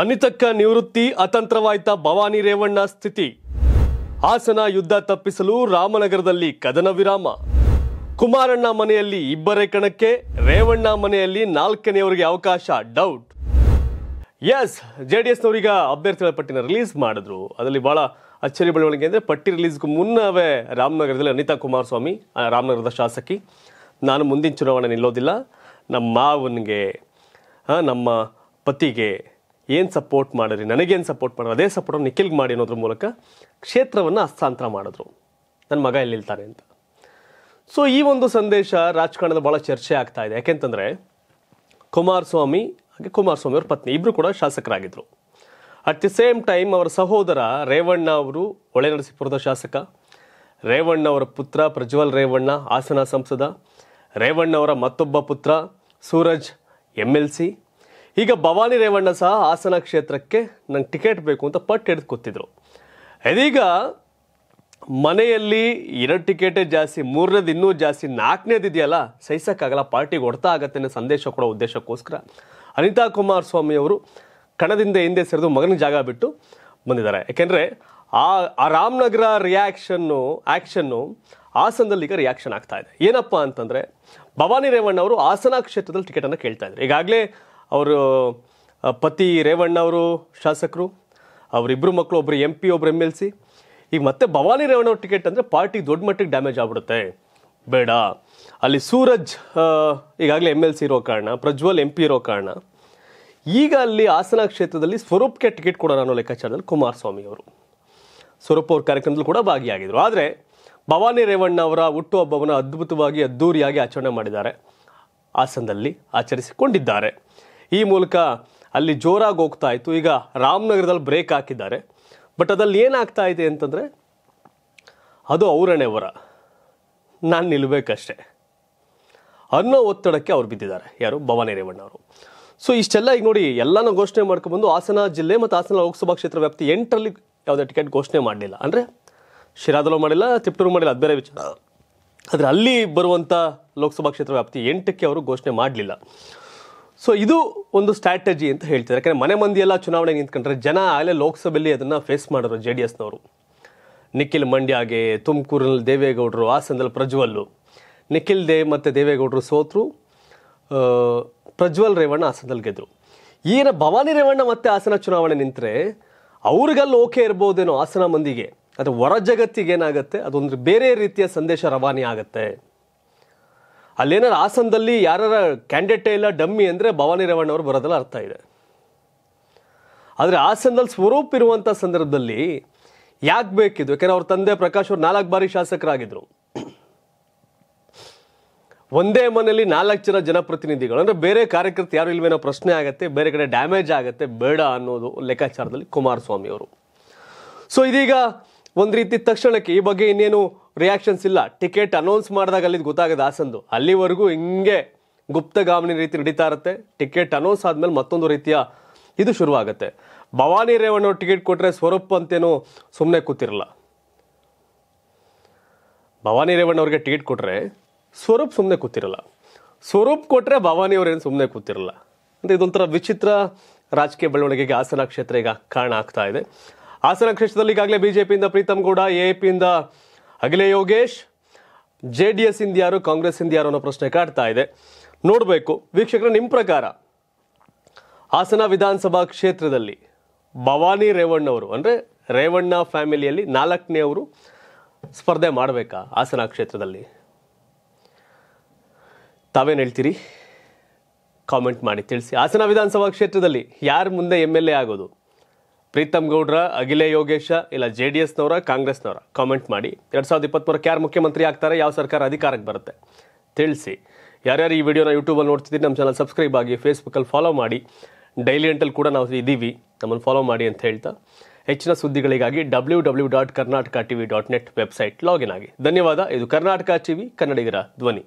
ಅನಿತಕ್ಕ ನಿವೃತ್ತಿ ಅತಂತ್ರವಾಯ್ತ ಭವಾನಿ ರೇವಣ್ಣ ಸ್ಥಿತಿ ಹಾಸನ ಯುದ್ಧ ತಪ್ಪಿಸಲು ರಾಮನಗರದಲ್ಲಿ ಕದನ ವಿರಾಮ ಕುಮಾರಣ್ಣ ಮನೆಯಲ್ಲಿ ಇಬ್ಬರೇ ಕಣಕ್ಕೆ ರೇವಣ್ಣ ಮನೆಯಲ್ಲಿ ನಾಲ್ಕನೆಯವರಿಗೆ ಅವಕಾಶ ಡೌಟ್ ಎಸ್ ಜೆ ಡಿ ನವರಿಗ ಅಭ್ಯರ್ಥಿಗಳ ಪಟ್ಟಿನ ರಿಲೀಸ್ ಮಾಡಿದ್ರು ಅದರಲ್ಲಿ ಬಹಳ ಅಚ್ಚರಿ ಬೆಳವಣಿಗೆ ಅಂದರೆ ಪಟ್ಟಿ ರಿಲೀಸ್ಗೂ ಮುನ್ನವೇ ರಾಮನಗರದಲ್ಲಿ ಅನಿತಾ ಕುಮಾರಸ್ವಾಮಿ ರಾಮನಗರದ ಶಾಸಕಿ ನಾನು ಮುಂದಿನ ಚುನಾವಣೆ ನಿಲ್ಲೋದಿಲ್ಲ ನಮ್ಮ ಮಾವನಿಗೆ ನಮ್ಮ ಪತಿಗೆ ಏನು ಸಪೋರ್ಟ್ ಮಾಡಿರಿ ನನಗೇನು ಸಪೋರ್ಟ್ ಮಾಡೋರು ಅದೇ ಸಪೋರ್ಟ್ ನಿಖಿಲ್ಗೆ ಮಾಡಿ ಅನ್ನೋದ್ರ ಮೂಲಕ ಕ್ಷೇತ್ರವನ್ನು ಹಸ್ತಾಂತರ ಮಾಡಿದ್ರು ನನ್ನ ಮಗ ಎಲ್ಲಿಲ್ತಾನೆ ಅಂತ ಸೊ ಈ ಒಂದು ಸಂದೇಶ ರಾಜಕಾರಣದ ಭಾಳ ಚರ್ಚೆ ಆಗ್ತಾ ಇದೆ ಯಾಕೆಂತಂದರೆ ಕುಮಾರಸ್ವಾಮಿ ಹಾಗೆ ಕುಮಾರಸ್ವಾಮಿ ಅವ್ರ ಪತ್ನಿ ಇಬ್ಬರು ಕೂಡ ಶಾಸಕರಾಗಿದ್ದರು ಅಟ್ ದಿ ಸೇಮ್ ಟೈಮ್ ಅವರ ಸಹೋದರ ರೇವಣ್ಣ ಅವರು ನರಸೀಪುರದ ಶಾಸಕ ರೇವಣ್ಣ ಅವರ ಪುತ್ರ ಪ್ರಜ್ವಲ್ ರೇವಣ್ಣ ಹಾಸನ ಸಂಸದ ರೇವಣ್ಣ ಅವರ ಮತ್ತೊಬ್ಬ ಪುತ್ರ ಸೂರಜ್ ಎಮ್ ಎಲ್ ಸಿ ಈಗ ಭವಾನಿ ರೇವಣ್ಣ ಸಹ ಹಾಸನ ಕ್ಷೇತ್ರಕ್ಕೆ ನಂಗೆ ಟಿಕೆಟ್ ಬೇಕು ಅಂತ ಪಟ್ಟು ಹಿಡಿದು ಕೂತಿದ್ರು ಇದೀಗ ಮನೆಯಲ್ಲಿ ಎರಡು ಟಿಕೆಟೇ ಜಾಸ್ತಿ ಮೂರನೇದು ಇನ್ನೂ ಜಾಸ್ತಿ ನಾಲ್ಕನೇದು ಇದೆಯಲ್ಲ ಸಹಿಸೋಕ್ಕಾಗಲ್ಲ ಪಾರ್ಟಿಗೆ ಹೊಡ್ತಾ ಆಗತ್ತೆ ಅನ್ನೋ ಸಂದೇಶ ಕೊಡೋ ಉದ್ದೇಶಕ್ಕೋಸ್ಕರ ಅನಿತಾ ಸ್ವಾಮಿ ಅವರು ಕಣದಿಂದ ಹಿಂದೆ ಸರಿದು ಮಗನ ಜಾಗ ಬಿಟ್ಟು ಬಂದಿದ್ದಾರೆ ಯಾಕೆಂದರೆ ಆ ಆ ರಾಮನಗರ ರಿಯಾಕ್ಷನ್ನು ಆ್ಯಕ್ಷನ್ನು ಹಾಸನದಲ್ಲಿ ಈಗ ರಿಯಾಕ್ಷನ್ ಆಗ್ತಾ ಇದೆ ಏನಪ್ಪ ಅಂತಂದರೆ ಭವಾನಿ ರೇವಣ್ಣ ಅವರು ಹಾಸನ ಕ್ಷೇತ್ರದಲ್ಲಿ ಟಿಕೆಟನ್ನು ಕೇಳ್ತಾ ಇದ್ದಾರೆ ಈಗಾಗಲೇ ಅವರು ಪತಿ ರೇವಣ್ಣ ಅವರು ಶಾಸಕರು ಅವರಿಬ್ಬರು ಮಕ್ಕಳು ಒಬ್ಬರು ಎಂ ಪಿ ಒಬ್ಬರು ಎಮ್ ಎಲ್ ಸಿ ಈಗ ಮತ್ತೆ ಭವಾನಿ ರೇವಣ್ಣ ಅವ್ರ ಟಿಕೆಟ್ ಅಂದರೆ ಪಾರ್ಟಿ ದೊಡ್ಡ ಮಟ್ಟಿಗೆ ಡ್ಯಾಮೇಜ್ ಆಗ್ಬಿಡುತ್ತೆ ಬೇಡ ಅಲ್ಲಿ ಸೂರಜ್ ಈಗಾಗಲೇ ಎಮ್ ಎಲ್ ಸಿ ಇರೋ ಕಾರಣ ಪ್ರಜ್ವಲ್ ಎಂ ಪಿ ಇರೋ ಕಾರಣ ಈಗ ಅಲ್ಲಿ ಹಾಸನ ಕ್ಷೇತ್ರದಲ್ಲಿ ಸ್ವರೂಪ್ಗೆ ಟಿಕೆಟ್ ಕೊಡೋಣ ಅನ್ನೋ ಲೆಕ್ಕಾಚಾರದಲ್ಲಿ ಕುಮಾರಸ್ವಾಮಿ ಅವರು ಸ್ವರೂಪ್ ಅವ್ರ ಕಾರ್ಯಕ್ರಮದಲ್ಲಿ ಕೂಡ ಭಾಗಿಯಾಗಿದ್ದರು ಆದರೆ ಭವಾನಿ ರೇವಣ್ಣ ಅವರ ಹುಟ್ಟುಹಬ್ಬವನ್ನು ಅದ್ಭುತವಾಗಿ ಅದ್ದೂರಿಯಾಗಿ ಆಚರಣೆ ಮಾಡಿದ್ದಾರೆ ಹಾಸನದಲ್ಲಿ ಆಚರಿಸಿಕೊಂಡಿದ್ದಾರೆ ಈ ಮೂಲಕ ಅಲ್ಲಿ ಜೋರಾಗಿ ಹೋಗ್ತಾ ಇತ್ತು ಈಗ ರಾಮನಗರದಲ್ಲಿ ಬ್ರೇಕ್ ಹಾಕಿದ್ದಾರೆ ಬಟ್ ಅದರಲ್ಲಿ ಏನಾಗ್ತಾ ಇದೆ ಅಂತಂದರೆ ಅದು ಅವರಣೆ ನಾನು ನಿಲ್ಲಬೇಕಷ್ಟೆ ಅನ್ನೋ ಒತ್ತಡಕ್ಕೆ ಅವ್ರು ಬಿದ್ದಿದ್ದಾರೆ ಯಾರು ಭವಾನಿ ರೇವಣ್ಣ ಅವರು ಸೊ ಇಷ್ಟೆಲ್ಲ ಈಗ ನೋಡಿ ಎಲ್ಲನೂ ಘೋಷಣೆ ಮಾಡ್ಕೊಂಡ್ಬಂದು ಹಾಸನ ಜಿಲ್ಲೆ ಮತ್ತು ಹಾಸನ ಲೋಕಸಭಾ ಕ್ಷೇತ್ರ ವ್ಯಾಪ್ತಿ ಎಂಟರಲ್ಲಿ ಯಾವುದೇ ಟಿಕೆಟ್ ಘೋಷಣೆ ಮಾಡಲಿಲ್ಲ ಅಂದರೆ ಶಿರಾದಲ್ಲೂ ಮಾಡಿಲ್ಲ ತಿಪ್ಟೂರು ಮಾಡಿಲ್ಲ ಅದು ಬೇರೆ ವಿಚಾರ ಆದರೆ ಅಲ್ಲಿ ಬರುವಂಥ ಲೋಕಸಭಾ ಕ್ಷೇತ್ರ ವ್ಯಾಪ್ತಿ ಎಂಟಕ್ಕೆ ಅವರು ಘೋಷಣೆ ಮಾಡಲಿಲ್ಲ ಸೊ ಇದು ಒಂದು ಸ್ಟ್ರಾಟಜಿ ಅಂತ ಹೇಳ್ತಾರೆ ಯಾಕಂದರೆ ಮನೆ ಮಂದಿಯೆಲ್ಲ ಚುನಾವಣೆ ನಿಂತ್ಕೊಂಡ್ರೆ ಜನ ಆಗಲೇ ಲೋಕಸಭೆಯಲ್ಲಿ ಅದನ್ನು ಫೇಸ್ ಮಾಡೋರು ಜೆ ಡಿ ಎಸ್ನವರು ನಿಖಿಲ್ ಮಂಡ್ಯಗೆ ತುಮಕೂರಿನಲ್ಲಿ ದೇವೇಗೌಡರು ಹಾಸನದಲ್ಲಿ ಪ್ರಜ್ವಲ್ಲು ನಿಖಿಲ್ ದೇವ್ ಮತ್ತು ದೇವೇಗೌಡರು ಸೋತರು ಪ್ರಜ್ವಲ್ ರೇವಣ್ಣ ಹಾಸನದಲ್ಲಿ ಗೆದ್ದರು ಈಗಿನ ಭವಾನಿ ರೇವಣ್ಣ ಮತ್ತೆ ಹಾಸನ ಚುನಾವಣೆ ನಿಂತರೆ ಅವ್ರಿಗೆಲ್ಲ ಓಕೆ ಇರ್ಬೋದೇನೋ ಹಾಸನ ಮಂದಿಗೆ ಅದು ಹೊರ ಜಗತ್ತಿಗೆ ಏನಾಗುತ್ತೆ ಅದೊಂದು ಬೇರೆ ರೀತಿಯ ಸಂದೇಶ ರವಾನೆ ಆಗುತ್ತೆ ಅಲ್ಲೇನಾರು ಹಾಸನದಲ್ಲಿ ಯಾರ ಕ್ಯಾಂಡಿಡೇಟೇ ಇಲ್ಲ ಡಮ್ಮಿ ಅಂದರೆ ಭವಾನಿ ರೇವಣ್ಣ ಅವರು ಬರೋದಲ್ಲ ಅರ್ಥ ಇದೆ ಆದರೆ ಹಾಸನದಲ್ಲಿ ಸ್ವರೂಪ್ ಇರುವಂಥ ಸಂದರ್ಭದಲ್ಲಿ ಯಾಕೆ ಬೇಕಿದ್ರು ಯಾಕೆಂದರೆ ಅವ್ರ ತಂದೆ ಪ್ರಕಾಶ್ ಅವರು ನಾಲ್ಕು ಬಾರಿ ಶಾಸಕರಾಗಿದ್ದರು ಒಂದೇ ಮನೆಯಲ್ಲಿ ನಾಲ್ಕು ಜನ ಜನಪ್ರತಿನಿಧಿಗಳು ಅಂದರೆ ಬೇರೆ ಕಾರ್ಯಕರ್ತ ಯಾರು ಇಲ್ವೇನೋ ಪ್ರಶ್ನೆ ಆಗುತ್ತೆ ಬೇರೆ ಕಡೆ ಡ್ಯಾಮೇಜ್ ಆಗುತ್ತೆ ಬೇಡ ಅನ್ನೋದು ಲೆಕ್ಕಾಚಾರದಲ್ಲಿ ಕುಮಾರಸ್ವಾಮಿ ಅವರು ಸೊ ಇದೀಗ ಒಂದು ರೀತಿ ತಕ್ಷಣಕ್ಕೆ ಈ ಬಗ್ಗೆ ಇನ್ನೇನು ರಿಯಾಕ್ಷನ್ಸ್ ಇಲ್ಲ ಟಿಕೆಟ್ ಅನೌನ್ಸ್ ಮಾಡಿದಾಗ ಅಲ್ಲಿ ಗೊತ್ತಾಗದ ಹಾಸನ್ದು ಅಲ್ಲಿವರೆಗೂ ಹಿಂಗೆ ಗುಪ್ತಗಾಮನಿ ರೀತಿ ನಡೀತಾ ಇರುತ್ತೆ ಟಿಕೆಟ್ ಅನೌನ್ಸ್ ಆದಮೇಲೆ ಮತ್ತೊಂದು ರೀತಿಯ ಇದು ಶುರುವಾಗುತ್ತೆ ಭವಾನಿ ರೇವಣ್ಣ ಟಿಕೆಟ್ ಕೊಟ್ಟರೆ ಸ್ವರೂಪ್ ಅಂತೇನು ಸುಮ್ಮನೆ ಕೂತಿರಲ್ಲ ಭವಾನಿ ರೇವಣ್ಣ ಅವ್ರಿಗೆ ಟಿಕೆಟ್ ಕೊಟ್ಟರೆ ಸ್ವರೂಪ್ ಸುಮ್ಮನೆ ಕೂತಿರಲ್ಲ ಸ್ವರೂಪ್ ಕೊಟ್ಟರೆ ಭವಾನಿ ಅವರೇನು ಸುಮ್ಮನೆ ಕೂತಿರಲ್ಲ ಅಂದರೆ ಇದೊಂಥರ ವಿಚಿತ್ರ ರಾಜಕೀಯ ಬೆಳವಣಿಗೆಗೆ ಹಾಸನ ಕ್ಷೇತ್ರ ಈಗ ಕಾರಣ ಆಗ್ತಾ ಇದೆ ಹಾಸನ ಕ್ಷೇತ್ರದಲ್ಲಿ ಈಗಾಗಲೇ ಪಿಯಿಂದ ಪ್ರೀತಮ್ ಗೌಡ ಎ ಪಿಯಿಂದ ಅಗಲೇ ಯೋಗೇಶ್ ಜೆ ಡಿ ಎಸ್ ಇಂದ ಯಾರು ಕಾಂಗ್ರೆಸ್ ಇಂದ ಯಾರು ಅನ್ನೋ ಪ್ರಶ್ನೆ ಕಾಡ್ತಾ ಇದೆ ನೋಡಬೇಕು ವೀಕ್ಷಕರ ನಿಮ್ಮ ಪ್ರಕಾರ ಹಾಸನ ವಿಧಾನಸಭಾ ಕ್ಷೇತ್ರದಲ್ಲಿ ಭವಾನಿ ರೇವಣ್ಣವರು ಅಂದರೆ ರೇವಣ್ಣ ಫ್ಯಾಮಿಲಿಯಲ್ಲಿ ನಾಲ್ಕನೇ ಅವರು ಸ್ಪರ್ಧೆ ಮಾಡಬೇಕಾ ಹಾಸನ ಕ್ಷೇತ್ರದಲ್ಲಿ ತಾವೇನು ಹೇಳ್ತೀರಿ ಕಾಮೆಂಟ್ ಮಾಡಿ ತಿಳಿಸಿ ಹಾಸನ ವಿಧಾನಸಭಾ ಕ್ಷೇತ್ರದಲ್ಲಿ ಯಾರು ಮುಂದೆ ಎಮ್ ಎಲ್ ಎ ಆಗೋದು ಪ್ರೀತಮ್ ಗೌಡ್ರ ಅಗಿಲೆ ಯೋಗೇಶ ಇಲ್ಲ ಜೆ ಡಿ ಎಸ್ನವರ ಕಾಂಗ್ರೆಸ್ನವರ ಕಾಮೆಂಟ್ ಮಾಡಿ ಎರಡು ಸಾವಿರದ ಇಪ್ಪತ್ತ್ಮೂರಕ್ಕೆ ಯಾರು ಮುಖ್ಯಮಂತ್ರಿ ಆಗ್ತಾರೆ ಯಾವ ಸರ್ಕಾರ ಅಧಿಕಾರಕ್ಕೆ ಬರುತ್ತೆ ತಿಳಿಸಿ ಯಾರ್ಯಾರು ಈ ವಿಡಿಯೋನ ಯೂಟ್ಯೂಬಲ್ಲಿ ನೋಡ್ತಿದ್ದೀರಿ ನಮ್ಮ ಚಾನಲ್ ಸಬ್ಸ್ಕ್ರೈಬ್ ಆಗಿ ಫೇಸ್ಬುಕ್ಕಲ್ಲಿ ಫಾಲೋ ಮಾಡಿ ಡೈಲಿ ಎಂಟಲ್ಲಿ ಕೂಡ ನಾವು ಇದ್ದೀವಿ ನಮ್ಮನ್ನು ಫಾಲೋ ಮಾಡಿ ಅಂತ ಹೇಳ್ತಾ ಹೆಚ್ಚಿನ ಸುದ್ದಿಗಳಿಗಾಗಿ W W dot Karnataka T V dot net website login ಆಗಿ ಧನ್ಯವಾದ ಇದು ಕರ್ನಾಟಕ ಟಿ ವಿ ಕನ್ನಡಿಗರ ಧ್ವನಿ